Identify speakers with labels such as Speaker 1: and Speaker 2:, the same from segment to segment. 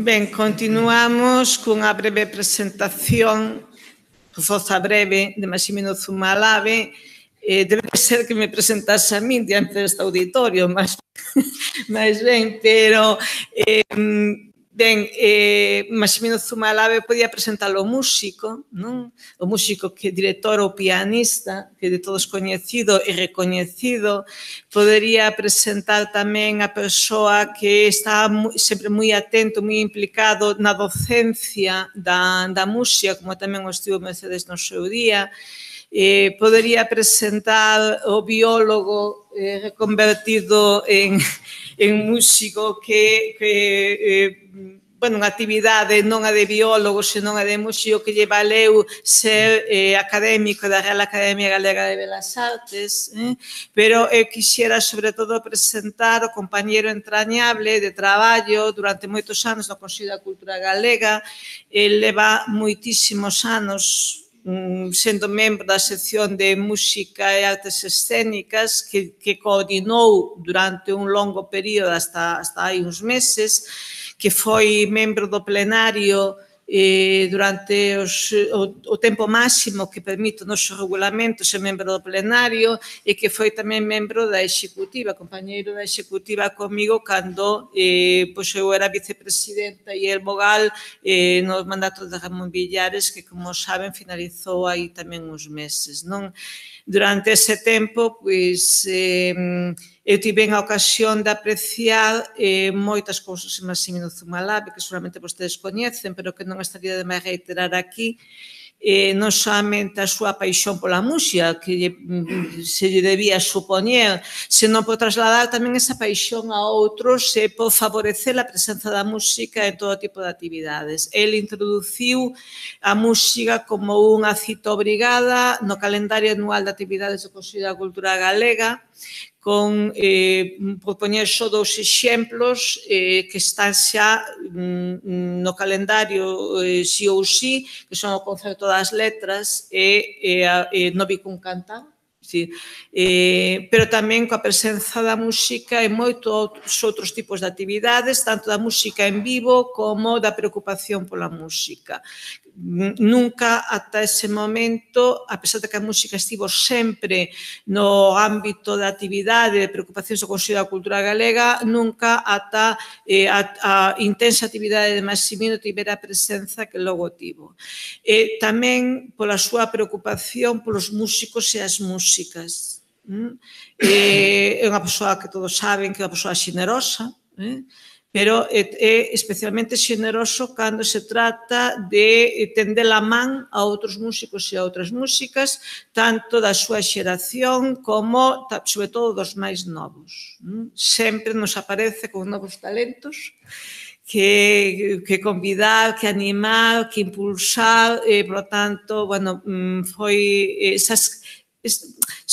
Speaker 1: Ben, continuamos cunha breve presentación, foza breve, de Maximino Zumalave. Eh, debe ser que me presentase a min diante deste auditorio, mas, máis ben, pero eh, Ben, eh, Maximino Zumalave podía presentar o músico, non? O músico que director ou pianista, que de todos coñecido e recoñecido, podería presentar tamén a persoa que está sempre moi atento, moi implicado na docencia da, da música, como tamén o estivo Mercedes no seu día, e eh, podería presentar o biólogo eh, reconvertido en, en músico que, que eh, bueno, unha actividade non a de biólogo, senón a de músico que lle valeu ser eh, académico da Real Academia Galega de Belas Artes, eh? pero eu eh, quixera, sobre todo, presentar o compañero entrañable de traballo durante moitos anos no Consello da Cultura Galega, ele leva moitísimos anos Mm, sendo membro da sección de Música e Artes Escénicas que, que coordinou durante un longo período hasta, hasta hai uns meses, que foi membro do plenario eh, durante os, o, o tempo máximo que permite o noso regulamento ser membro do plenario e que foi tamén membro da executiva, compañeiro da executiva comigo cando eh, pois eu era vicepresidenta e el Bogal eh, nos mandatos de Ramón Villares que como saben finalizou aí tamén uns meses. Non? Durante ese tempo, pois, eh, eu tive a ocasión de apreciar eh, moitas cousas en Massimino Zumalá, que seguramente vostedes coñecen, pero que non estaría de máis reiterar aquí, eh, non solamente a súa paixón pola música que lle, se lle debía supoñer, senón por trasladar tamén esa paixón a outros e por favorecer a presenza da música en todo tipo de actividades. El introduciu a música como unha cita obrigada no calendario anual de actividades do Consello da Cultura Galega con eh, propoñer só dous exemplos eh, que están xa mm, mm no calendario eh, si ou si, que son o concerto das letras e, e, a, e no Vicun Cantán, Sí. Eh, pero tamén coa presenza da música e moitos outros tipos de actividades, tanto da música en vivo como da preocupación pola música nunca ata ese momento, a pesar de que a música estivo sempre no ámbito da actividade de preocupacións do Consello da Cultura Galega, nunca ata eh, a, a intensa actividade de Maximino tivera a presenza que logo tivo. Eh, tamén pola súa preocupación polos músicos e as músicas. Mm? Eh, é unha persoa que todos saben que é unha persoa xenerosa, eh? pero é eh, eh, especialmente xeneroso cando se trata de eh, tender a man a outros músicos e a outras músicas, tanto da súa xeración como, sobre todo, dos máis novos. Mm? Sempre nos aparece con novos talentos que, que convidar, que animar, que impulsar, e, por tanto, bueno, mm, foi esas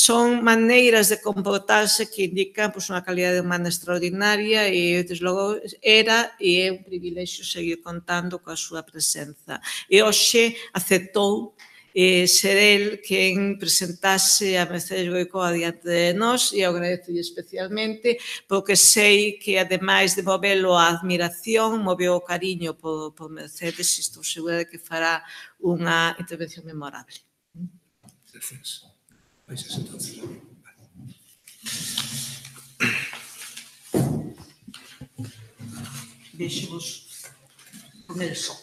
Speaker 1: son maneiras de comportarse que indican pois, unha calidade humana extraordinaria e, desde logo, era e é un privilexio seguir contando coa súa presenza. E hoxe aceptou eh, ser el quen presentase a Mercedes Goicoa diante de nós e agradezo especialmente porque sei que ademais de movelo a admiración moveu o cariño por, por Mercedes e estou segura de que fará unha intervención memorable.
Speaker 2: Gracias. Baixas
Speaker 1: entonces. Deixemos con el sol.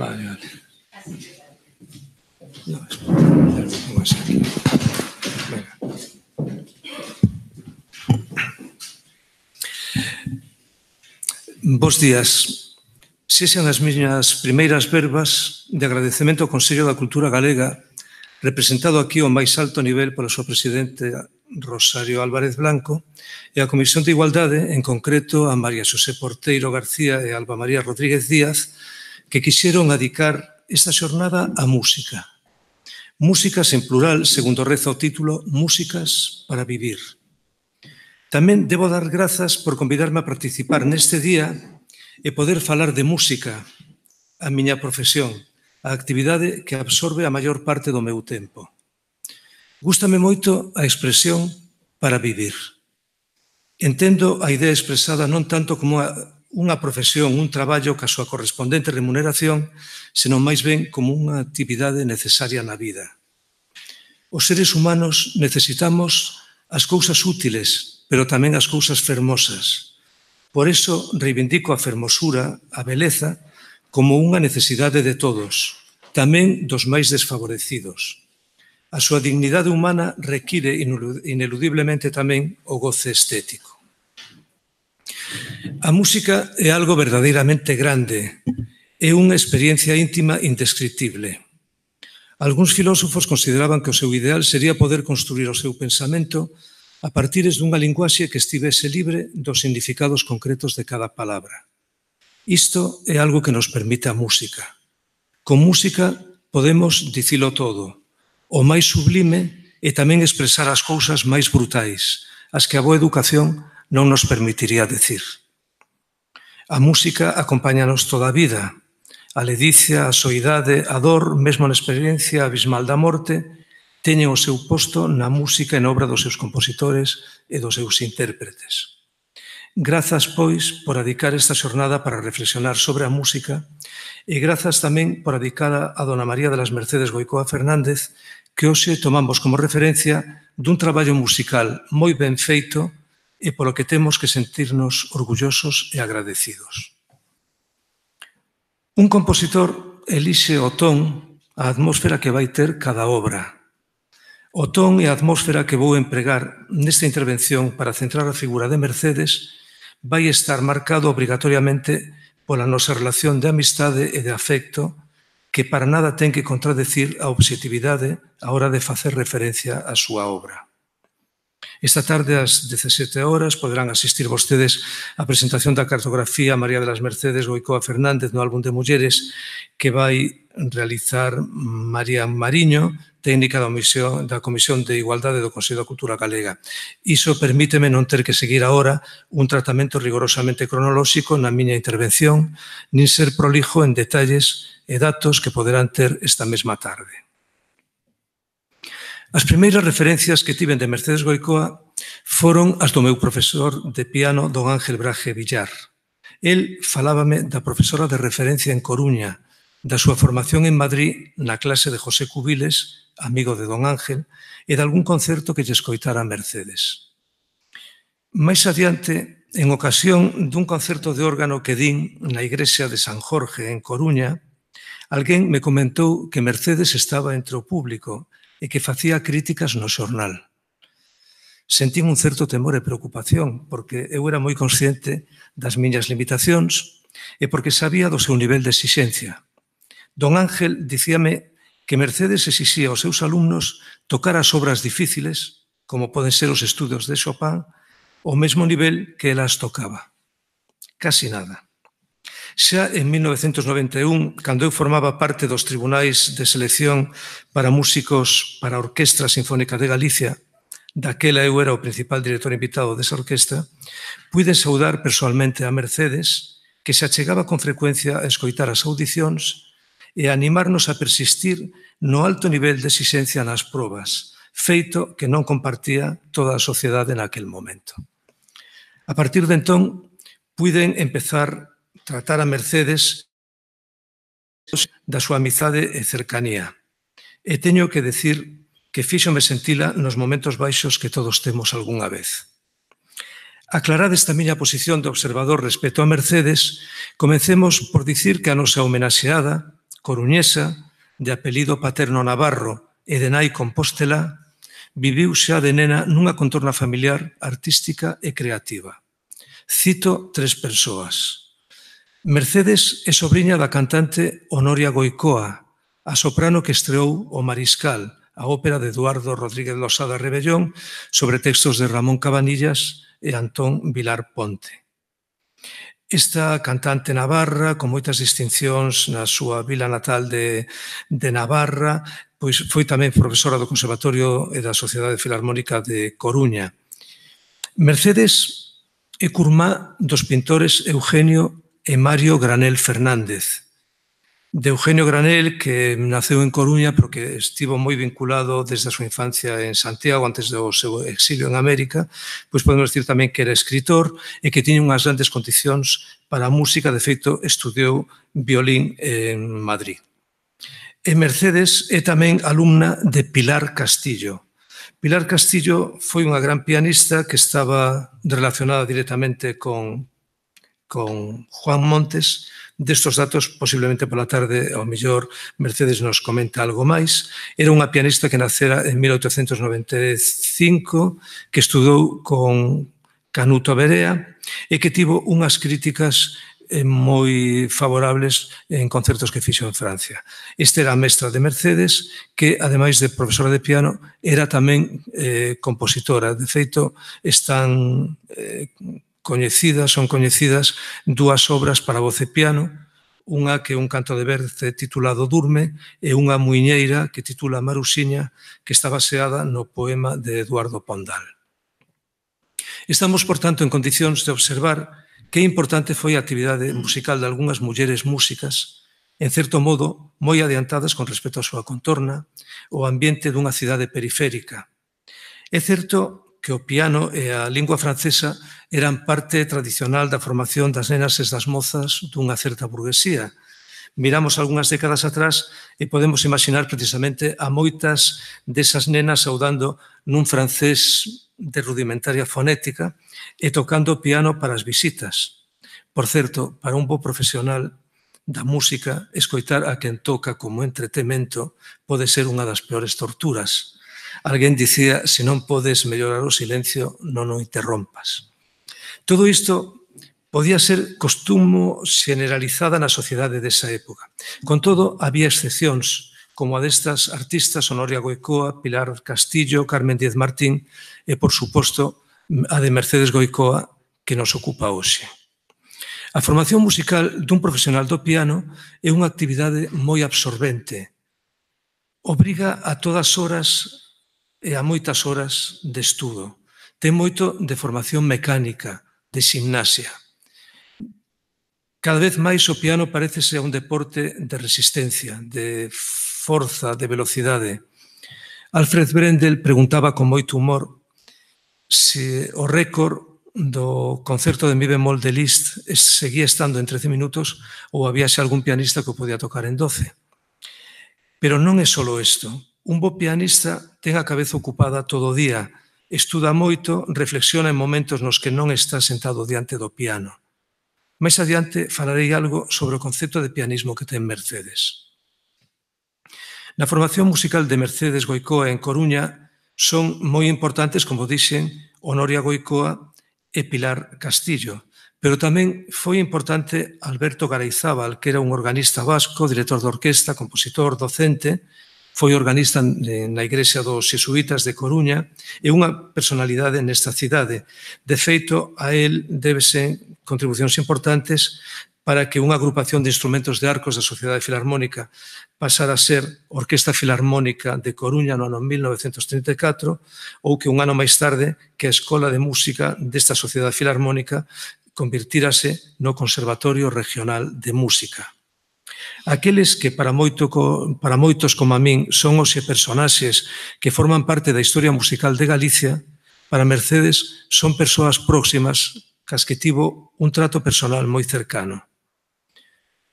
Speaker 1: Vale, vale.
Speaker 2: No, espera, no aquí. Venga. Bos días. Sexan as miñas primeiras verbas de agradecemento ao Consello da Cultura Galega representado aquí ao máis alto nivel polo seu presidente Rosario Álvarez Blanco e a Comisión de Igualdade, en concreto a María Xosé Porteiro García e Alba María Rodríguez Díaz, que quixeron adicar esta xornada á música. Músicas en plural, segundo reza o título, Músicas para vivir. Tamén debo dar grazas por convidarme a participar neste día e poder falar de música, a miña profesión, a actividade que absorbe a maior parte do meu tempo. Gústame moito a expresión para vivir. Entendo a idea expresada non tanto como unha profesión, un traballo ca súa correspondente remuneración, senón máis ben como unha actividade necesaria na vida. Os seres humanos necesitamos as cousas útiles, pero tamén as cousas fermosas. Por eso reivindico a fermosura, a beleza, como unha necesidade de todos, tamén dos máis desfavorecidos. A súa dignidade humana require ineludiblemente tamén o goce estético. A música é algo verdadeiramente grande, é unha experiencia íntima indescriptible. Alguns filósofos consideraban que o seu ideal sería poder construir o seu pensamento a partires dunha linguaxe que estivese libre dos significados concretos de cada palabra. Isto é algo que nos permite a música. Con música podemos dicilo todo, o máis sublime e tamén expresar as cousas máis brutais, as que a boa educación non nos permitiría decir. A música acompáñanos toda a vida, a ledicia, a soidade, a dor, mesmo na experiencia abismal da morte, teñen o seu posto na música e na obra dos seus compositores e dos seus intérpretes. Grazas, pois, por adicar esta xornada para reflexionar sobre a música e grazas tamén por adicar a Dona María de las Mercedes Goicoa Fernández que hoxe tomamos como referencia dun traballo musical moi ben feito e polo que temos que sentirnos orgullosos e agradecidos. Un compositor elixe o ton, a atmósfera que vai ter cada obra, O ton e a atmósfera que vou empregar nesta intervención para centrar a figura de Mercedes vai estar marcado obrigatoriamente pola nosa relación de amistade e de afecto que para nada ten que contradecir a obxectividade a hora de facer referencia á súa obra. Esta tarde ás 17 horas poderán asistir vostedes á presentación da cartografía María de las Mercedes Goicoa Fernández no álbum de mulleres que vai realizar María Mariño técnica da, omisión, da Comisión de Igualdade do Consello da Cultura Galega. Iso permíteme non ter que seguir agora un tratamento rigorosamente cronolóxico na miña intervención, nin ser prolijo en detalles e datos que poderán ter esta mesma tarde. As primeiras referencias que tiven de Mercedes Goicoa foron as do meu profesor de piano, don Ángel Braje Villar. El falábame da profesora de referencia en Coruña, da súa formación en Madrid na clase de José Cubiles amigo de Don Ángel, e de algún concerto que lle escoitara Mercedes. Mais adiante, en ocasión dun concerto de órgano que din na igrexa de San Jorge, en Coruña, alguén me comentou que Mercedes estaba entre o público e que facía críticas no xornal. Sentín un certo temor e preocupación, porque eu era moi consciente das miñas limitacións e porque sabía do seu nivel de exixencia. Don Ángel dicíame que Mercedes exixía aos seus alumnos tocar as obras difíciles, como poden ser os estudos de Chopin, ao mesmo nivel que elas tocaba. Casi nada. Xa en 1991, cando eu formaba parte dos tribunais de selección para músicos para a Orquestra Sinfónica de Galicia, daquela eu era o principal director invitado desa orquesta, pude saudar personalmente a Mercedes, que se achegaba con frecuencia a escoitar as audicións e animarnos a persistir no alto nivel de exixencia nas probas, feito que non compartía toda a sociedade naquel momento. A partir de entón, puiden empezar a tratar a Mercedes da súa amizade e cercanía. E teño que decir que fíxome sentila nos momentos baixos que todos temos algunha vez. Aclarada esta miña posición de observador respecto a Mercedes, comencemos por dicir que a nosa homenaxeada coruñesa, de apelido paterno Navarro e de nai Compostela, viviu xa de nena nunha contorna familiar, artística e creativa. Cito tres persoas. Mercedes é sobrinha da cantante Honoria Goicoa, a soprano que estreou O Mariscal, a ópera de Eduardo Rodríguez Losada Rebellón sobre textos de Ramón Cabanillas e Antón Vilar Ponte. Esta cantante navarra, con moitas distincións na súa vila natal de, de Navarra, pois foi tamén profesora do Conservatorio e da Sociedade Filarmónica de Coruña. Mercedes é curmá dos pintores Eugenio e Mario Granel Fernández de Eugenio Granel, que naceu en Coruña, pero que estivo moi vinculado desde a súa infancia en Santiago, antes do seu exilio en América, pois podemos dicir tamén que era escritor e que tiña unhas grandes condicións para a música, de feito, estudiou violín en Madrid. E Mercedes é tamén alumna de Pilar Castillo. Pilar Castillo foi unha gran pianista que estaba relacionada directamente con, con Juan Montes, Destos datos, posiblemente pola tarde, ao mellor, Mercedes nos comenta algo máis. Era unha pianista que nacera en 1895, que estudou con Canuto Berea e que tivo unhas críticas eh, moi favorables en concertos que fixo en Francia. Este era a mestra de Mercedes, que, ademais de profesora de piano, era tamén eh, compositora. De feito, están eh, coñecidas, son coñecidas dúas obras para voz e piano, unha que é un canto de verce titulado Durme e unha muiñeira que titula Marusiña, que está baseada no poema de Eduardo Pondal. Estamos, por tanto, en condicións de observar que importante foi a actividade musical de algunhas mulleres músicas, en certo modo, moi adiantadas con respecto á súa contorna, o ambiente dunha cidade periférica. É certo que o piano e a lingua francesa eran parte tradicional da formación das nenas e das mozas dunha certa burguesía. Miramos algunhas décadas atrás e podemos imaginar precisamente a moitas desas nenas saudando nun francés de rudimentaria fonética e tocando piano para as visitas. Por certo, para un bo profesional da música, escoitar a quen toca como entretemento pode ser unha das peores torturas. Alguén dicía, se non podes mellorar o silencio, non o interrompas. Todo isto podía ser costumo generalizada na sociedade desa época. Con todo, había excepcións, como a destas artistas Honoria Goicoa, Pilar Castillo, Carmen Diez Martín e, por suposto, a de Mercedes Goicoa, que nos ocupa hoxe. A formación musical dun profesional do piano é unha actividade moi absorbente. Obriga a todas horas e a moitas horas de estudo. Ten moito de formación mecánica, de gimnasia. Cada vez máis o piano parecese a un deporte de resistencia, de forza, de velocidade. Alfred Brendel preguntaba con moito humor se o récord do concerto de mi bemol de Liszt seguía estando en 13 minutos ou había xa algún pianista que o podía tocar en 12. Pero non é só isto. Un bo pianista ten a cabeza ocupada todo o día, estuda moito, reflexiona en momentos nos que non está sentado diante do piano. Mais adiante falarei algo sobre o concepto de pianismo que ten Mercedes. Na formación musical de Mercedes Goicoa en Coruña son moi importantes, como dixen, Honoria Goicoa e Pilar Castillo, pero tamén foi importante Alberto Garaizábal, que era un organista vasco, director de orquesta, compositor, docente, Foi organista na Igrexa dos Xesuítas de Coruña e unha personalidade nesta cidade. De feito, a él débese contribucións importantes para que unha agrupación de instrumentos de arcos da Sociedade Filarmónica pasara a ser Orquesta Filarmónica de Coruña no ano 1934 ou que un ano máis tarde que a Escola de Música desta Sociedade Filarmónica convirtírase no Conservatorio Regional de Música. Aqueles que para, moito, para moitos como a min son os personaxes que forman parte da historia musical de Galicia, para Mercedes son persoas próximas cas que tivo un trato personal moi cercano.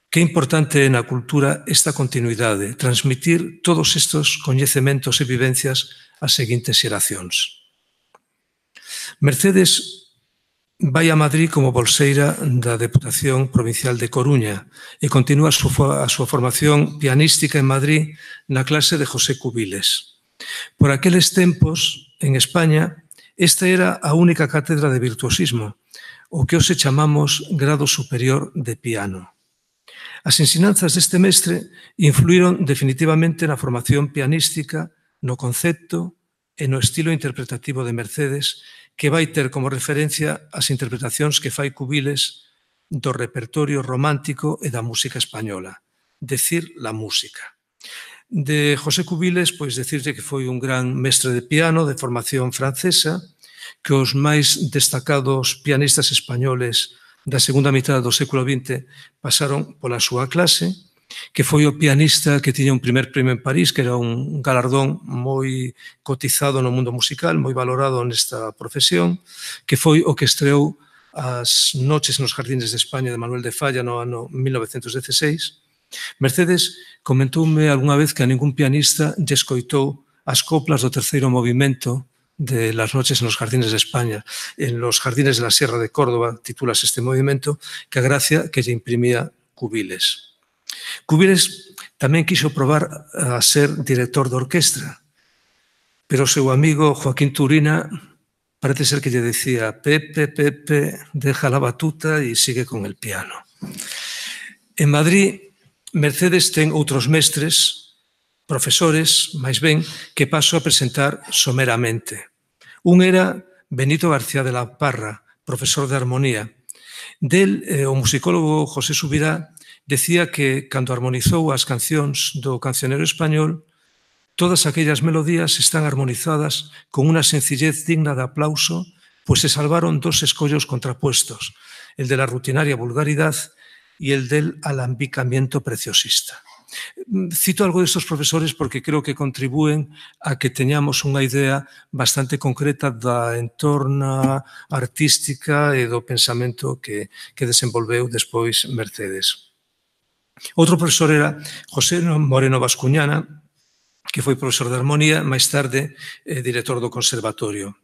Speaker 2: Que importante é na cultura esta continuidade, transmitir todos estes coñecementos e vivencias ás seguintes xeracións. Mercedes vai a Madrid como bolseira da Deputación Provincial de Coruña e continúa a súa, a súa formación pianística en Madrid na clase de José Cubiles. Por aqueles tempos, en España, esta era a única cátedra de virtuosismo, o que hoxe chamamos grado superior de piano. As ensinanzas deste mestre influíron definitivamente na formación pianística, no concepto e no estilo interpretativo de Mercedes que vai ter como referencia as interpretacións que fai Cubiles do repertorio romántico e da música española, decir la música. De José Cubiles, pois decirte que foi un gran mestre de piano de formación francesa, que os máis destacados pianistas españoles da segunda mitad do século XX pasaron pola súa clase, que foi o pianista que tiña un primer premio en París, que era un galardón moi cotizado no mundo musical, moi valorado nesta profesión, que foi o que estreou as noches nos jardines de España de Manuel de Falla no ano 1916. Mercedes comentoume algunha vez que a ningún pianista lle escoitou as coplas do terceiro movimento de las noches en los jardines de España, en los jardines de la Sierra de Córdoba, titulas este movimento, que a gracia que lle imprimía Cubiles. Cubiles tamén quiso probar a ser director de orquestra, pero o seu amigo Joaquín Turina parece ser que lle decía Pepe, Pepe, deja la batuta e sigue con el piano. En Madrid, Mercedes ten outros mestres, profesores, máis ben, que paso a presentar someramente. Un era Benito García de la Parra, profesor de armonía. Del, eh, o musicólogo José Subirá decía que, cando armonizou as cancións do cancionero español, todas aquellas melodías están armonizadas con unha sencillez digna de aplauso, pois se salvaron dos escollos contrapuestos, el de la rutinaria vulgaridad e el del alambicamiento preciosista. Cito algo destes profesores porque creo que contribúen a que teñamos unha idea bastante concreta da entorna artística e do pensamento que, que desenvolveu despois Mercedes. Outro profesor era José Moreno Vascuñana, que foi profesor de armonía, máis tarde eh, director do conservatorio.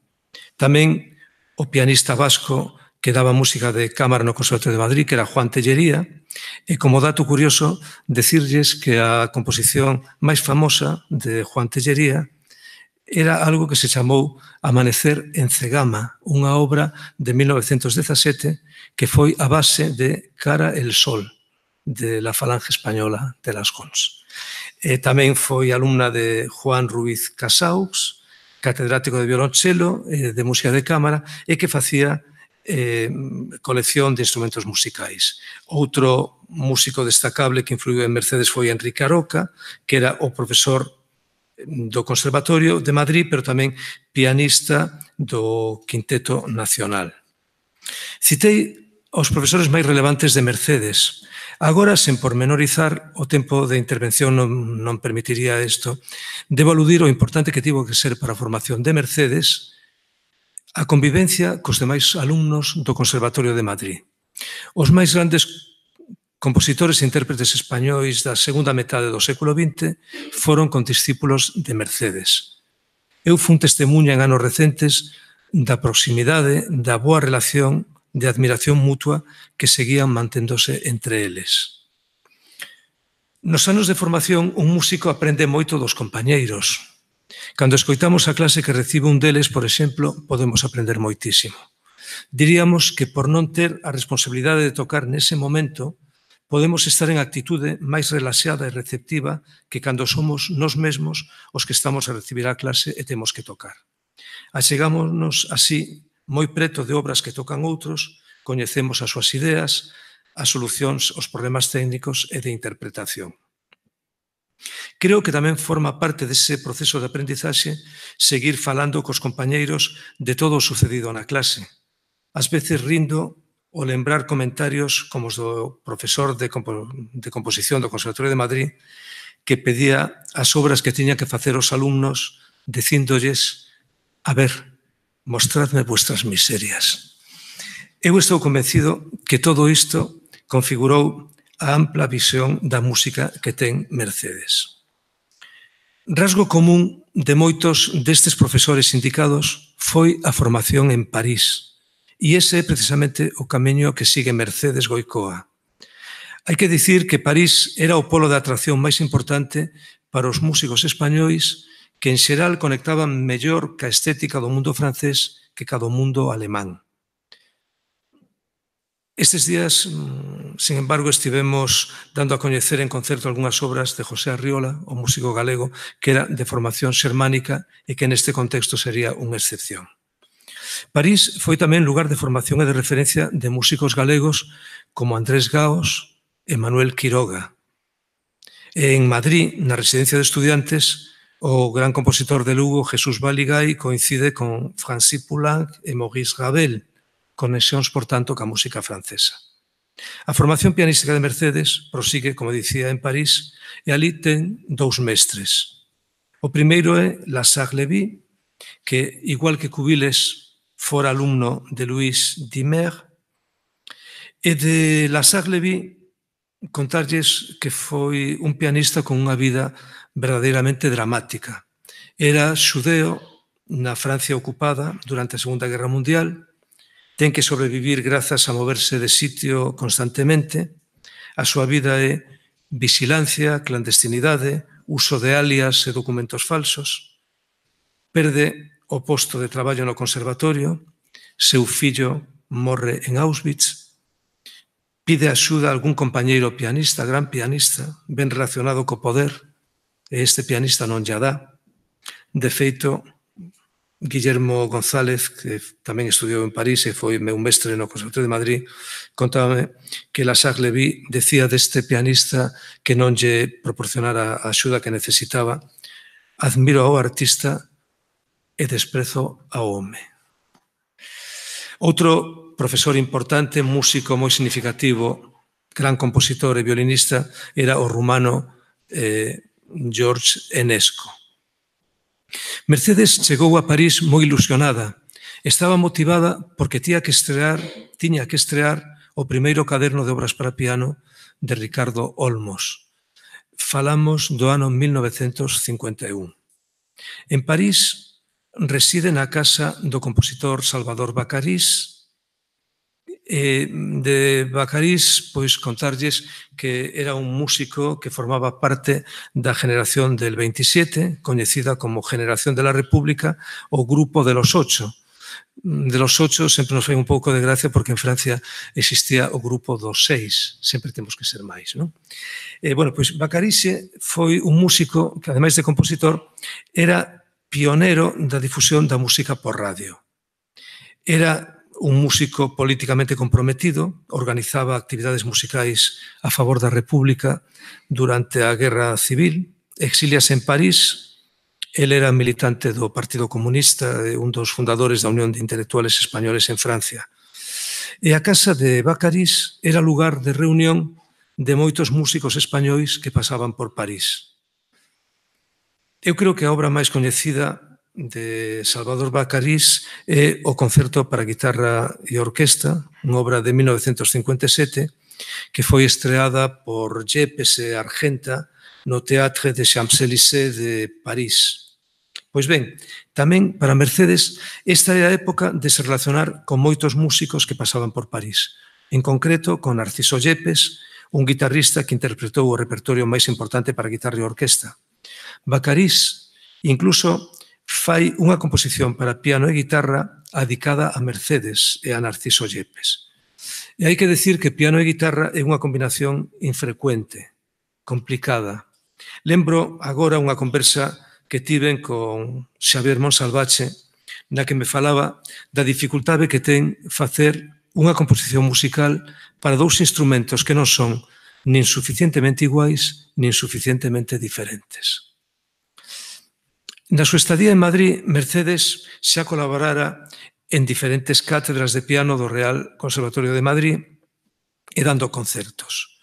Speaker 2: Tamén o pianista vasco que daba música de cámara no Conservatorio de Madrid, que era Juan Tellería, e como dato curioso, decirlles que a composición máis famosa de Juan Tellería era algo que se chamou Amanecer en Cegama, unha obra de 1917 que foi a base de Cara el Sol de la Falange Española de las GONS. Eh, tamén foi alumna de Juan Ruiz Casaux, catedrático de violonchelo, eh, de música de cámara, e que facía eh, colección de instrumentos musicais. Outro músico destacable que influiu en Mercedes foi Enrique Aroca, que era o profesor mm, do Conservatorio de Madrid, pero tamén pianista do Quinteto Nacional. Citei aos profesores máis relevantes de Mercedes, Agora, sen pormenorizar, o tempo de intervención non, non permitiría isto, debo aludir o importante que tivo que ser para a formación de Mercedes a convivencia cos demais alumnos do Conservatorio de Madrid. Os máis grandes compositores e intérpretes españois da segunda metade do século XX foron condiscípulos de Mercedes. Eu fun testemunha en anos recentes da proximidade, da boa relación de admiración mutua que seguían manténdose entre eles. Nos anos de formación, un músico aprende moito dos compañeiros. Cando escoitamos a clase que recibe un deles, por exemplo, podemos aprender moitísimo. Diríamos que por non ter a responsabilidade de tocar nese momento, podemos estar en actitude máis relaxada e receptiva que cando somos nós mesmos os que estamos a recibir a clase e temos que tocar. Achegámonos así moi preto de obras que tocan outros, coñecemos as súas ideas, as solucións os problemas técnicos e de interpretación. Creo que tamén forma parte dese proceso de aprendizaxe seguir falando cos compañeiros de todo o sucedido na clase, ás veces rindo o lembrar comentarios como os do profesor de, compo de composición do Conservatorio de Madrid que pedía as obras que tiña que facer os alumnos dicíndolles a ver, mostradme vuestras miserias. Eu estou convencido que todo isto configurou a ampla visión da música que ten Mercedes. Rasgo común de moitos destes profesores indicados foi a formación en París, e ese é precisamente o camiño que sigue Mercedes Goicoa. Hai que dicir que París era o polo de atracción máis importante para os músicos españois que en xeral conectaban mellor ca estética do mundo francés que ca do mundo alemán. Estes días, mm, sin embargo, estivemos dando a coñecer en concerto algunhas obras de José Arriola, o músico galego, que era de formación xermánica e que neste contexto sería unha excepción. París foi tamén lugar de formación e de referencia de músicos galegos como Andrés Gaos e Manuel Quiroga. en Madrid, na residencia de estudiantes, O gran compositor de Lugo, Jesús Baligai, coincide con Francis Poulenc e Maurice Ravel, conexións, por tanto, ca música francesa. A formación pianística de Mercedes prosigue, como dicía, en París, e ali ten dous mestres. O primeiro é Lazare Levy, que, igual que Cubiles, fora alumno de Luis Dimer, e de Lazare Levy contarlles que foi un pianista con unha vida verdadeiramente dramática. Era xudeo na Francia ocupada durante a Segunda Guerra Mundial, ten que sobrevivir grazas a moverse de sitio constantemente, a súa vida é vixilancia, clandestinidade, uso de alias e documentos falsos, perde o posto de traballo no conservatorio, seu fillo morre en Auschwitz, pide axuda a algún compañeiro pianista, gran pianista, ben relacionado co poder, e este pianista non lla dá. De feito, Guillermo González, que tamén estudiou en París e foi meu mestre no Conservatorio de Madrid, contábame que Lassac Levy decía deste pianista que non lle proporcionara a axuda que necesitaba. Admiro ao artista e desprezo ao home. Outro profesor importante, músico moi significativo, gran compositor e violinista, era o rumano eh, George Enesco. Mercedes chegou a París moi ilusionada. Estaba motivada porque tía que estrear, tiña que estrear o primeiro caderno de obras para piano de Ricardo Olmos. Falamos do ano 1951. En París reside na casa do compositor Salvador Bacarís, eh, de Bacarís, pois contarlles que era un músico que formaba parte da generación del 27, coñecida como Generación de la República ou Grupo de los Ocho. De los ocho sempre nos foi un pouco de gracia porque en Francia existía o grupo dos seis, sempre temos que ser máis. Non? Eh, bueno, pois Bacarice foi un músico que, ademais de compositor, era pionero da difusión da música por radio. Era un músico políticamente comprometido, organizaba actividades musicais a favor da República durante a Guerra Civil, exiliase en París, el era militante do Partido Comunista, un dos fundadores da Unión de Intelectuales Españoles en Francia. E a casa de Bacarís era lugar de reunión de moitos músicos españois que pasaban por París. Eu creo que a obra máis coñecida de Salvador Bacarís é o Concerto para Guitarra e Orquesta, unha obra de 1957, que foi estreada por Yepes e Argenta no Teatro de Champs-Élysées de París. Pois ben, tamén para Mercedes esta é a época de se relacionar con moitos músicos que pasaban por París, en concreto con Narciso Yepes, un guitarrista que interpretou o repertorio máis importante para guitarra e orquesta. Bacarís incluso fai unha composición para piano e guitarra adicada a Mercedes e a Narciso Yepes. E hai que decir que piano e guitarra é unha combinación infrecuente, complicada. Lembro agora unha conversa que tiven con Xavier Monsalvache na que me falaba da dificultade que ten facer unha composición musical para dous instrumentos que non son nin suficientemente iguais nin suficientemente diferentes. Na súa estadía en Madrid, Mercedes xa colaborara en diferentes cátedras de piano do Real Conservatorio de Madrid e dando concertos.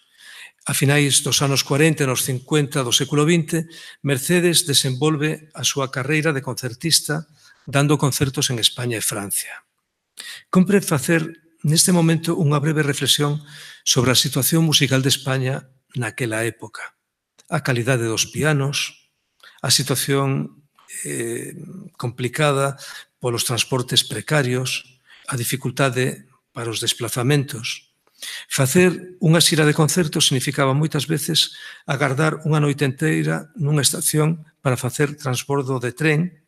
Speaker 2: A finais dos anos 40 e nos 50 do século XX, Mercedes desenvolve a súa carreira de concertista dando concertos en España e Francia. Compre facer neste momento unha breve reflexión sobre a situación musical de España naquela época, a calidade dos pianos, a situación eh, complicada polos transportes precarios, a dificultade para os desplazamentos. Facer unha xira de concertos significaba moitas veces agardar unha noite enteira nunha estación para facer transbordo de tren,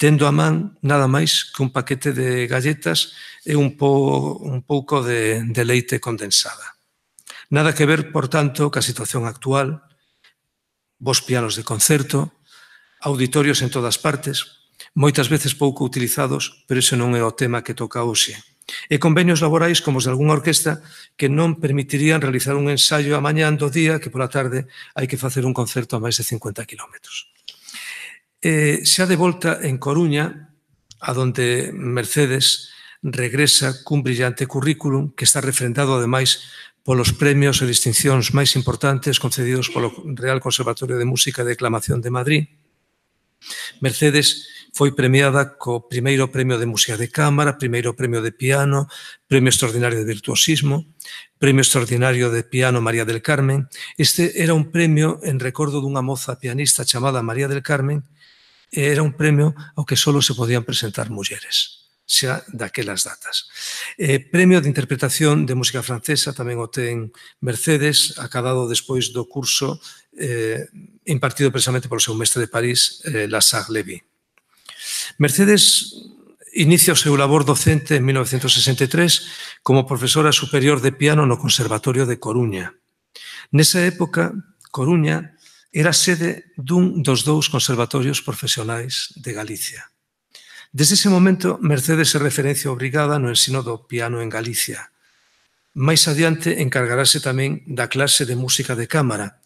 Speaker 2: tendo a man nada máis que un paquete de galletas e un, po, un pouco de, de leite condensada. Nada que ver, por tanto, ca situación actual, vos pianos de concerto, auditorios en todas partes, moitas veces pouco utilizados, pero ese non é o tema que toca hoxe. E convenios laborais como os de algunha orquesta que non permitirían realizar un ensaio a mañán do día que pola tarde hai que facer un concerto a máis de 50 km. Eh, xa de volta en Coruña, a donde Mercedes regresa cun brillante currículum que está refrendado ademais polos premios e distincións máis importantes concedidos polo Real Conservatorio de Música e Declamación de Madrid Mercedes foi premiada co primeiro premio de Música de Cámara, primeiro premio de Piano, premio extraordinario de Virtuosismo, premio extraordinario de Piano María del Carmen. Este era un premio en recordo dunha moza pianista chamada María del Carmen, era un premio ao que solo se podían presentar mulleres xa daquelas datas. Eh, premio de interpretación de música francesa tamén o ten Mercedes, acabado despois do curso eh, impartido precisamente polo seu mestre de París, eh, Lassac Levy. Mercedes inicia o seu labor docente en 1963 como profesora superior de piano no Conservatorio de Coruña. Nesa época, Coruña era sede dun dos dous conservatorios profesionais de Galicia. Desde ese momento, Mercedes é referencia obrigada no ensino do piano en Galicia. Mais adiante encargarase tamén da clase de música de cámara,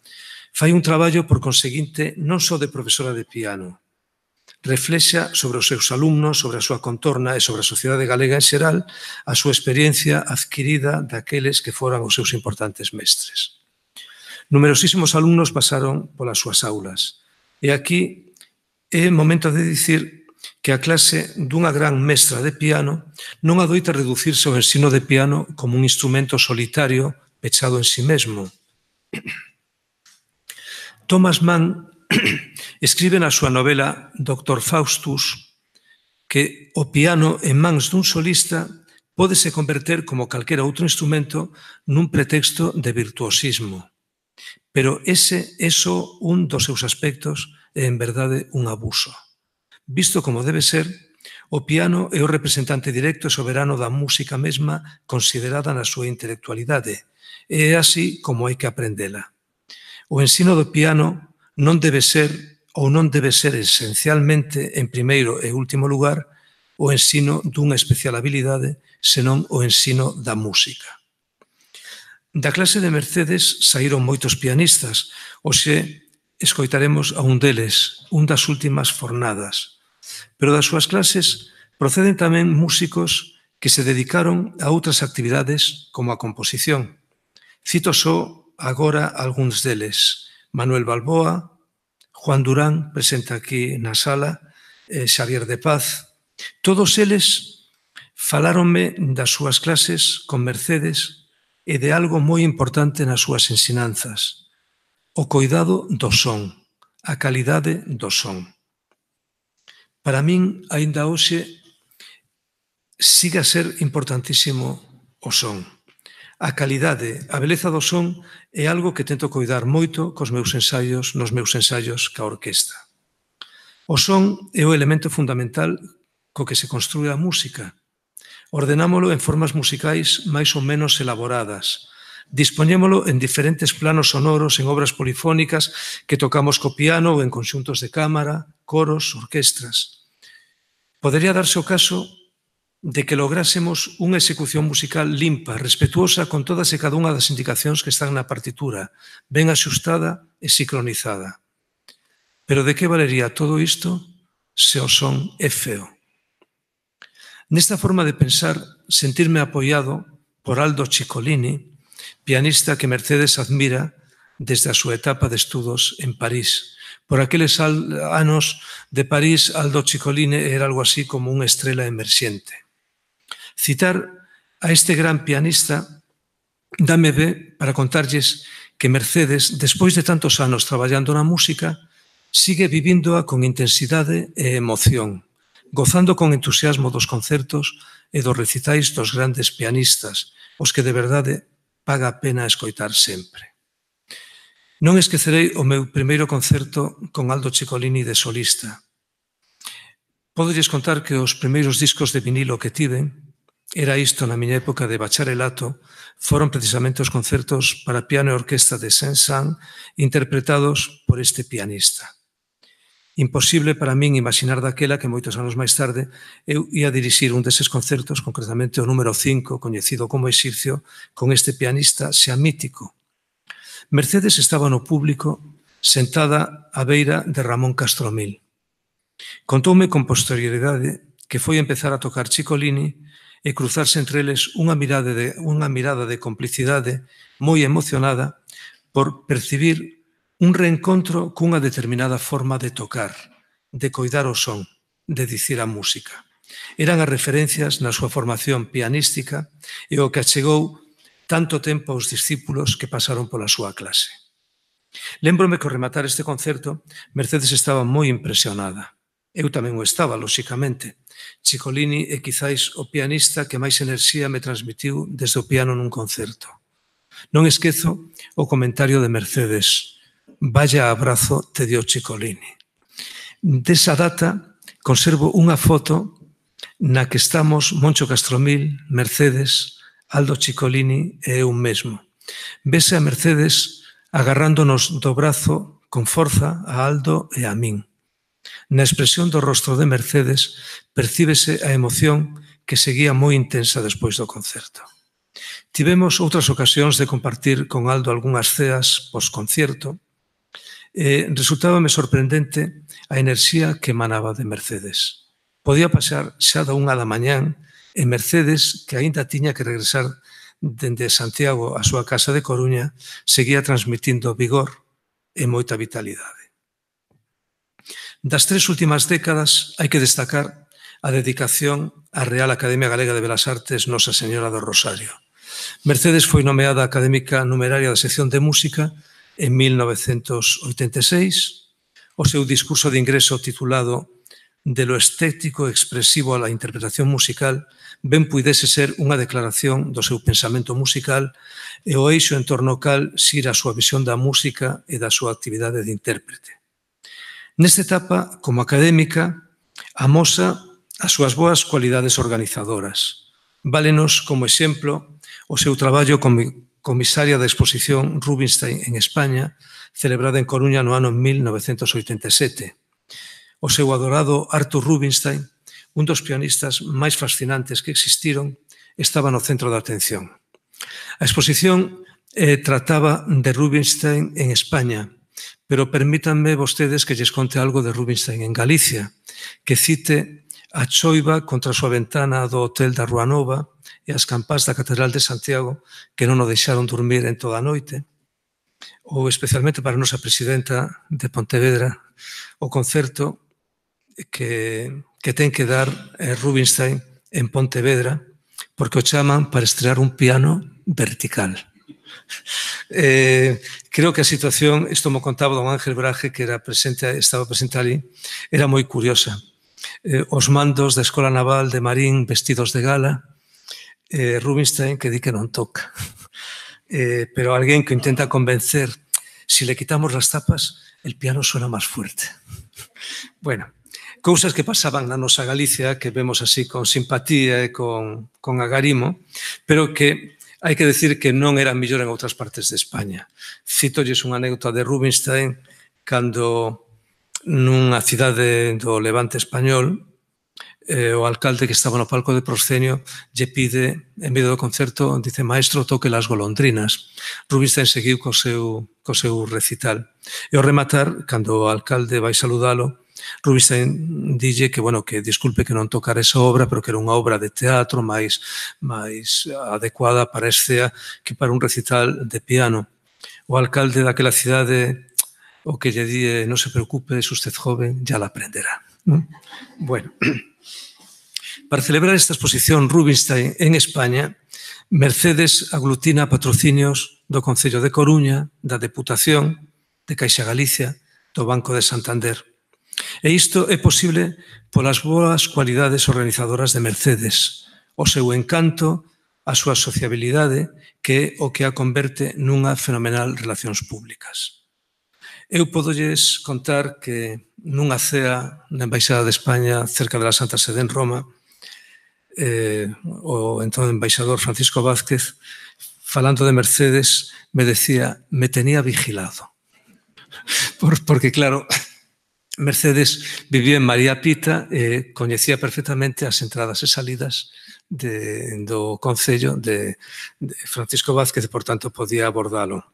Speaker 2: Fai un traballo, por conseguinte, non só de profesora de piano. Reflexa sobre os seus alumnos, sobre a súa contorna e sobre a sociedade galega en xeral a súa experiencia adquirida daqueles que foran os seus importantes mestres. Numerosísimos alumnos pasaron polas súas aulas. E aquí é momento de dicir que a clase dunha gran mestra de piano non adoita reducirse ao ensino de piano como un instrumento solitario pechado en sí mesmo. Thomas Mann escribe na súa novela Doctor Faustus que o piano en mans dun solista pódese converter, como calquera outro instrumento, nun pretexto de virtuosismo. Pero ese é só un dos seus aspectos é, en verdade, un abuso. Visto como debe ser, o piano é o representante directo e soberano da música mesma considerada na súa intelectualidade, e é así como hai que aprendela. O ensino do piano non debe ser ou non debe ser esencialmente, en primeiro e último lugar, o ensino dunha especial habilidade, senón o ensino da música. Da clase de Mercedes saíron moitos pianistas, hoxe escoitaremos a un deles, un das últimas fornadas. Pero das súas clases proceden tamén músicos que se dedicaron a outras actividades como a composición. Cito só agora algúns deles. Manuel Balboa, Juan Durán, presenta aquí na sala, eh, Xavier de Paz. Todos eles faláronme das súas clases con Mercedes e de algo moi importante nas súas ensinanzas, o cuidado do son, a calidade do son. Para min, aínda hoxe, siga a ser importantísimo o son. A calidade, a beleza do son é algo que tento coidar moito cos meus ensaios, nos meus ensaios ca orquesta. O son é o elemento fundamental co que se construe a música. Ordenámolo en formas musicais máis ou menos elaboradas. Dispoñémolo en diferentes planos sonoros, en obras polifónicas que tocamos co piano ou en conxuntos de cámara, coros, orquestras. Podería darse o caso de que lográsemos unha execución musical limpa, respetuosa con todas e cada unha das indicacións que están na partitura, ben axustada e sincronizada. Pero de que valería todo isto se o son é feo? Nesta forma de pensar, sentirme apoiado por Aldo Ciccolini, pianista que Mercedes admira desde a súa etapa de estudos en París. Por aqueles anos de París, Aldo Ciccolini era algo así como unha estrela emerxente. Citar a este gran pianista dame be para contarlles que Mercedes, despois de tantos anos traballando na música, sigue vivíndoa con intensidade e emoción, gozando con entusiasmo dos concertos e dos recitais dos grandes pianistas, os que de verdade paga a pena escoitar sempre. Non esquecerei o meu primeiro concerto con Aldo Cicolini de solista. Podolles contar que os primeiros discos de vinilo que tiven era isto na miña época de bacharelato, foron precisamente os concertos para piano e orquesta de Saint-Saëns interpretados por este pianista. Imposible para min imaginar daquela que moitos anos máis tarde eu ia dirixir un deses concertos, concretamente o número 5, coñecido como Exircio, con este pianista xa mítico. Mercedes estaba no público sentada á beira de Ramón Castromil. Contoume con posterioridade que foi empezar a tocar Chicolini e cruzarse entre eles unha mirada de, unha mirada de complicidade moi emocionada por percibir un reencontro cunha determinada forma de tocar, de coidar o son, de dicir a música. Eran as referencias na súa formación pianística e o que achegou tanto tempo aos discípulos que pasaron pola súa clase. Lembrome que ao rematar este concerto, Mercedes estaba moi impresionada. Eu tamén o estaba, lóxicamente, Ciccolini é quizáis o pianista que máis enerxía me transmitiu desde o piano nun concerto. Non esquezo o comentario de Mercedes. Vaya abrazo te dio Ciccolini. Desa data conservo unha foto na que estamos Moncho Castromil, Mercedes, Aldo Ciccolini e eu mesmo. Vese a Mercedes agarrándonos do brazo con forza a Aldo e a min. Na expresión do rostro de Mercedes percíbese a emoción que seguía moi intensa despois do concerto. Tivemos outras ocasións de compartir con Aldo algunhas ceas pós concerto e resultábame sorprendente a enerxía que emanaba de Mercedes. Podía pasar xa da unha da mañán e Mercedes, que aínda tiña que regresar dende Santiago á súa casa de Coruña, seguía transmitindo vigor e moita vitalidade. Das tres últimas décadas hai que destacar a dedicación á Real Academia Galega de Belas Artes Nosa Señora do Rosario. Mercedes foi nomeada académica numeraria da sección de música en 1986. O seu discurso de ingreso titulado De lo estético expresivo a la interpretación musical ben puidese ser unha declaración do seu pensamento musical e o eixo en torno cal xira a súa visión da música e da súa actividade de intérprete. Nesta etapa, como académica, amosa as súas boas cualidades organizadoras. Válenos como exemplo o seu traballo como comisaria da exposición Rubinstein en España, celebrada en Coruña no ano 1987. O seu adorado Arthur Rubinstein, un dos pianistas máis fascinantes que existiron, estaba no centro da atención. A exposición eh, trataba de Rubinstein en España, Pero permítanme vostedes que lles conte algo de Rubinstein en Galicia, que cite a choiva contra a súa ventana do hotel da Rua Nova e as campás da Catedral de Santiago que non o deixaron dormir en toda a noite, ou especialmente para a nosa presidenta de Pontevedra, o concerto que, que ten que dar eh, Rubinstein en Pontevedra, porque o chaman para estrear un piano vertical eh, creo que a situación, isto me contaba don Ángel Braje, que era presente, estaba presente ali, era moi curiosa. Eh, os mandos da Escola Naval de Marín vestidos de gala, eh, Rubinstein que di que non toca. Eh, pero alguén que intenta convencer, si le quitamos las tapas, el piano suena máis fuerte. Bueno, cousas que pasaban na nosa Galicia que vemos así con simpatía e con, con agarimo, pero que Hai que decir que non era mellor en outras partes de España. Citolles unha anécdota de Rubinstein cando nunha cidade do Levante español eh, o alcalde que estaba no palco de proscenio lle pide, en medio do concerto, dice, maestro, toque las golondrinas. Rubinstein seguiu co seu, co seu recital. E ao rematar, cando o alcalde vai saludalo, Rubinstein dille que, bueno, que disculpe que non tocar esa obra, pero que era unha obra de teatro máis, máis adecuada para escea que para un recital de piano. O alcalde daquela cidade o que lle die, non se preocupe, se usted joven, ya la aprenderá. Bueno, para celebrar esta exposición Rubinstein en España, Mercedes aglutina patrocinios do Concello de Coruña, da Deputación, de Caixa Galicia, do Banco de Santander. E isto é posible polas boas cualidades organizadoras de Mercedes, o seu encanto, a súa sociabilidade, que é o que a converte nunha fenomenal relacións públicas. Eu podolles contar que nunha cea na Embaixada de España cerca da Santa Sede en Roma, eh, o entón embaixador Francisco Vázquez, falando de Mercedes, me decía, me tenía vigilado. Por, porque, claro, Mercedes vivía en María Pita e eh, coñecía perfectamente as entradas e salidas de, do Concello de, de Francisco Vázquez, por tanto, podía abordalo.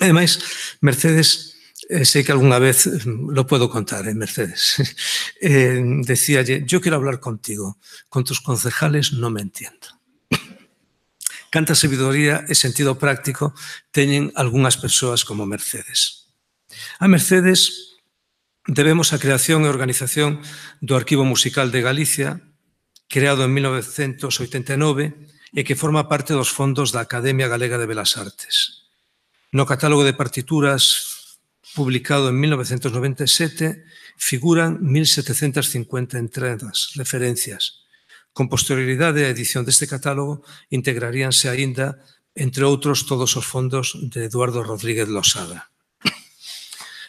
Speaker 2: Ademais, Mercedes, eh, sei que alguna vez lo puedo contar, eh, Mercedes, eh, decíalle, yo quiero hablar contigo, con tus concejales no me entiendo. Canta sabiduría e sentido práctico teñen algunhas persoas como Mercedes. A Mercedes, debemos a creación e organización do Arquivo Musical de Galicia, creado en 1989 e que forma parte dos fondos da Academia Galega de Belas Artes. No catálogo de partituras publicado en 1997 figuran 1.750 entradas, referencias. Con posterioridade á edición deste catálogo integraríanse aínda, entre outros, todos os fondos de Eduardo Rodríguez Losada.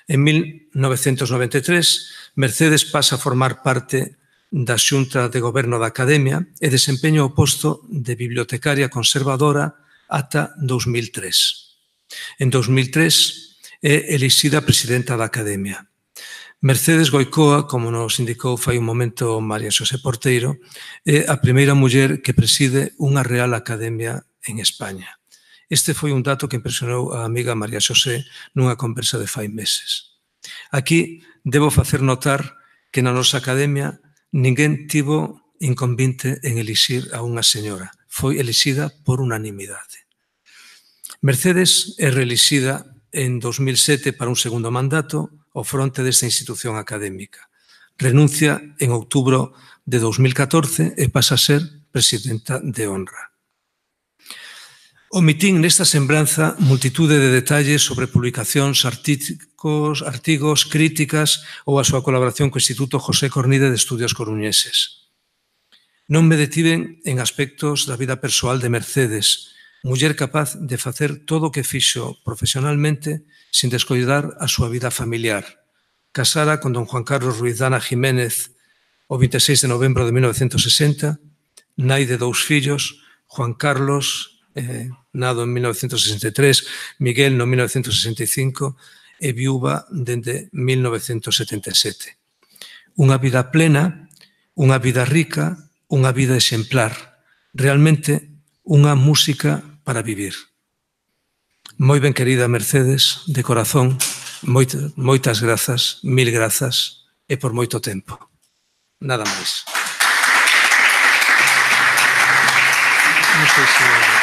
Speaker 2: En 1993, Mercedes pasa a formar parte da Xunta de Goberno da Academia e desempeña o posto de bibliotecaria conservadora ata 2003. En 2003 é elixida presidenta da Academia. Mercedes Goicoa, como nos indicou fai un momento María Xosé Porteiro, é a primeira muller que preside unha Real Academia en España. Este foi un dato que impresionou a amiga María Xosé nunha conversa de fai meses. Aquí debo facer notar que na nosa academia ninguén tivo inconvinte en elixir a unha señora. Foi elixida por unanimidade. Mercedes é relixida en 2007 para un segundo mandato ao fronte desta institución académica. Renuncia en outubro de 2014 e pasa a ser presidenta de honra. Omitín nesta sembranza multitude de detalles sobre publicacións, artículos, artigos, críticas ou a súa colaboración co Instituto José Cornide de Estudios Coruñeses. Non me detiven en aspectos da vida persoal de Mercedes, muller capaz de facer todo o que fixo profesionalmente sin descoidar a súa vida familiar. Casara con don Juan Carlos Ruizdana Jiménez o 26 de novembro de 1960, nai de dous fillos, Juan Carlos eh, nado en 1963, Miguel no 1965 e viúva dende 1977. Unha vida plena, unha vida rica, unha vida exemplar, realmente unha música para vivir. Moi ben querida Mercedes, de corazón, moitas, moitas grazas, mil grazas e por moito tempo. Nada máis. Non sei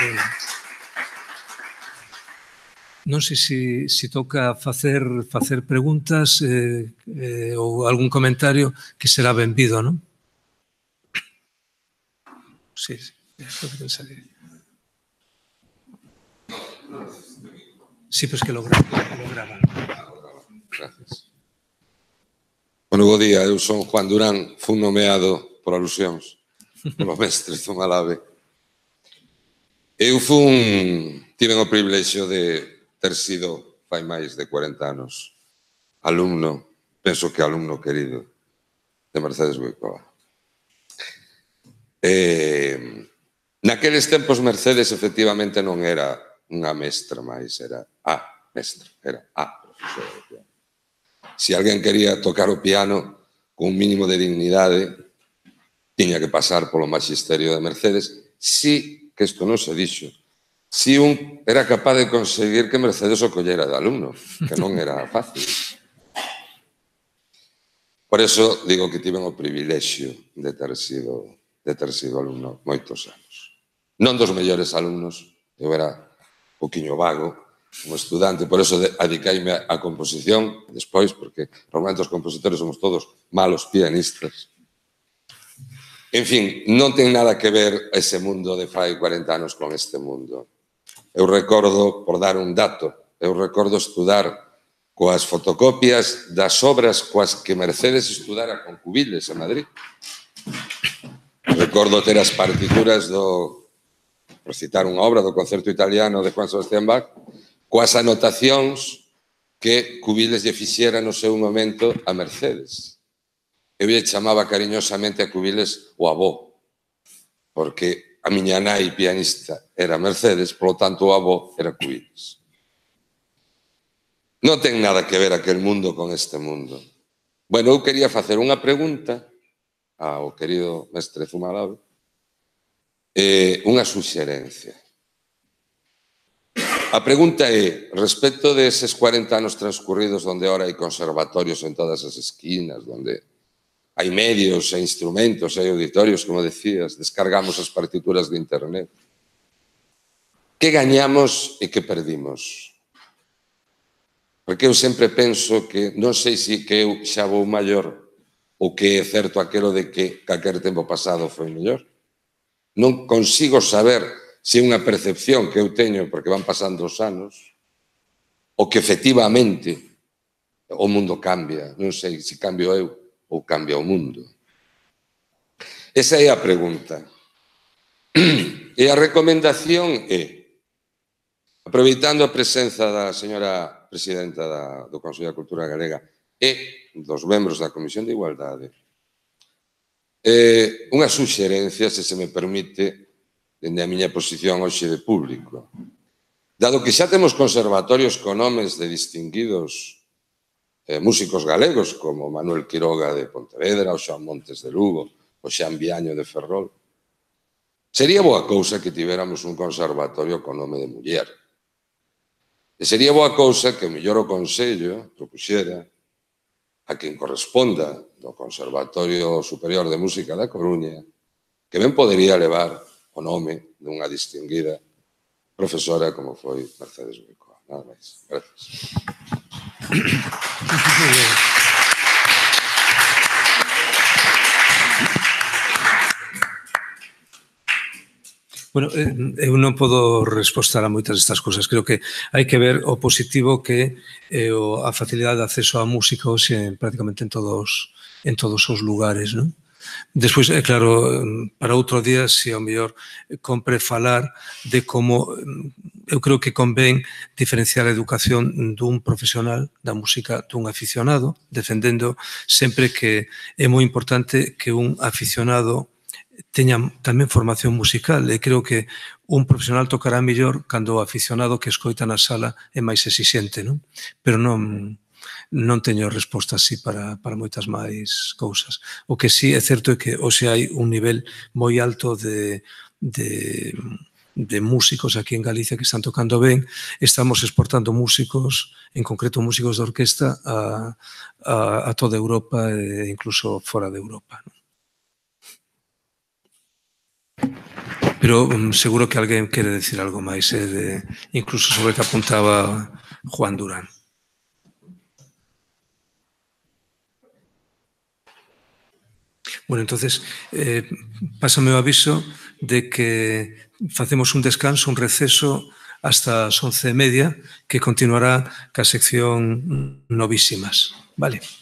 Speaker 2: dela. Non sei se, se toca facer facer preguntas eh, eh, ou algún comentario que será benvido, non? Sí, sí. Sí, pues que lo, graba, lo graban.
Speaker 3: Gracias. Bueno, bo día, eu son Juan Durán, fun nomeado por alusións polos mestres do Malave Eu fun, tiven o privilexio de ter sido fai máis de 40 anos alumno, penso que alumno querido de Mercedes Goicoa. Eh, naqueles tempos Mercedes efectivamente non era unha mestra máis, era a mestra, era a profesora de piano. Se alguén quería tocar o piano con un mínimo de dignidade, tiña que pasar polo magisterio de Mercedes, si que isto non se dixo, si un era capaz de conseguir que Mercedes o collera de alumno, que non era fácil. Por eso digo que tiven o privilexio de ter sido, de ter sido alumno moitos anos. Non dos mellores alumnos, eu era un poquinho vago como estudante, por eso adicaime a composición despois, porque normalmente os compositores somos todos malos pianistas. En fin, non ten nada que ver ese mundo de fai 40 anos con este mundo. Eu recordo, por dar un dato, eu recordo estudar coas fotocopias das obras coas que Mercedes estudara con Cubiles en Madrid. Recordo ter as partituras do por citar unha obra do concerto italiano de Juan Sebastián Bach coas anotacións que Cubiles lle fixera no seu momento a Mercedes eu lle chamaba cariñosamente a Cubiles o avó, porque a miña nai pianista era Mercedes, polo tanto o avó era Cubiles. Non ten nada que ver aquel mundo con este mundo. Bueno, eu quería facer unha pregunta ao querido mestre Zumalabe, eh, unha suxerencia. A pregunta é, respecto deses 40 anos transcurridos onde ahora hai conservatorios en todas as esquinas, onde hai medios, hai instrumentos, hai auditorios, como decías, descargamos as partituras de internet. Que gañamos e que perdimos? Porque eu sempre penso que, non sei se que eu xa vou maior ou que é certo aquelo de que calquer tempo pasado foi mellor. Non consigo saber se é unha percepción que eu teño porque van pasando os anos ou que efectivamente o mundo cambia, non sei se cambio eu, ou cambia o mundo? Esa é a pregunta. E a recomendación é, aproveitando a presenza da señora presidenta da, do Consello da Cultura Galega e dos membros da Comisión de Igualdade, eh, unha suxerencia, se se me permite, dende a miña posición hoxe de público. Dado que xa temos conservatorios con nomes de distinguidos eh, músicos galegos como Manuel Quiroga de Pontevedra, o Xoan Montes de Lugo, o Xan Biaño de Ferrol. Sería boa cousa que tivéramos un conservatorio con nome de muller. E sería boa cousa que o mellor o Consello propuxera a quen corresponda do Conservatorio Superior de Música da Coruña que ben podería levar o nome dunha distinguida profesora como foi Mercedes Boicó. Nada mais. Graças.
Speaker 2: Bueno, eu eh, eh, non podo respostar a moitas destas cousas. Creo que hai que ver o positivo que é eh, a facilidade de acceso á música hoxe en, prácticamente en todos en todos os lugares, non? Despois, é claro, mm, para outro día, se ao mellor compre falar de como mm, eu creo que convén diferenciar a educación dun profesional da música dun aficionado, defendendo sempre que é moi importante que un aficionado teña tamén formación musical e creo que un profesional tocará mellor cando o aficionado que escoita na sala é máis exixente, non? Pero non non teño resposta así para, para moitas máis cousas. O que sí é certo é que hoxe hai un nivel moi alto de, de de músicos aquí en Galicia que están tocando ben, estamos exportando músicos, en concreto músicos de orquesta, a, a, a toda Europa e incluso fora de Europa. Pero um, seguro que alguén quere decir algo máis, eh, de, incluso sobre que apuntaba Juan Durán. Bueno, entonces, eh, pásame o aviso de que facemos un descanso, un receso hasta as once e media, que continuará ca sección novísimas. Vale.